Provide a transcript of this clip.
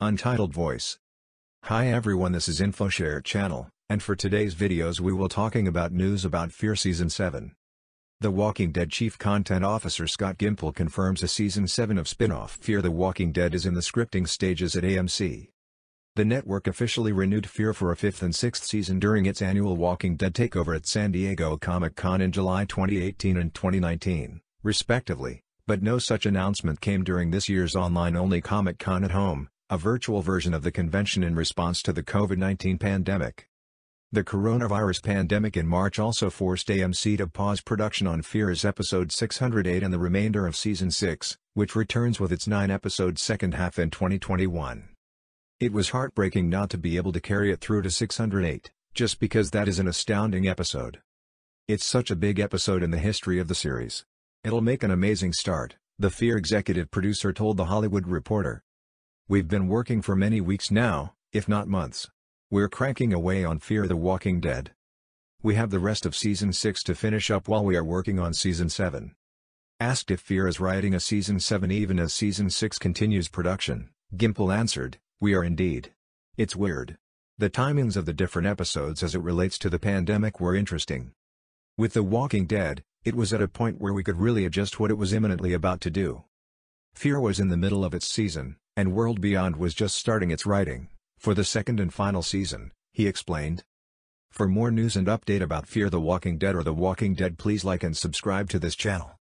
Untitled Voice. Hi everyone this is InfoShare channel, and for today's videos we will talking about news about Fear Season 7. The Walking Dead Chief Content Officer Scott Gimple confirms a Season 7 of spin-off Fear the Walking Dead is in the scripting stages at AMC. The network officially renewed Fear for a fifth and sixth season during its annual Walking Dead takeover at San Diego Comic-Con in July 2018 and 2019, respectively, but no such announcement came during this year's online-only Comic-Con at home, a virtual version of the convention in response to the COVID-19 pandemic. The coronavirus pandemic in March also forced AMC to pause production on Fear as episode 608 and the remainder of season 6, which returns with its nine-episode second half in 2021. It was heartbreaking not to be able to carry it through to 608, just because that is an astounding episode. It's such a big episode in the history of the series. It'll make an amazing start, the Fear executive producer told The Hollywood Reporter. We've been working for many weeks now, if not months. We're cranking away on Fear the Walking Dead. We have the rest of Season 6 to finish up while we are working on Season 7. Asked if Fear is writing a Season 7 even as Season 6 continues production, Gimple answered, We are indeed. It's weird. The timings of the different episodes as it relates to the pandemic were interesting. With The Walking Dead, it was at a point where we could really adjust what it was imminently about to do. Fear was in the middle of its season, and World Beyond was just starting its writing, for the second and final season, he explained. For more news and update about Fear the Walking Dead or The Walking Dead please like and subscribe to this channel.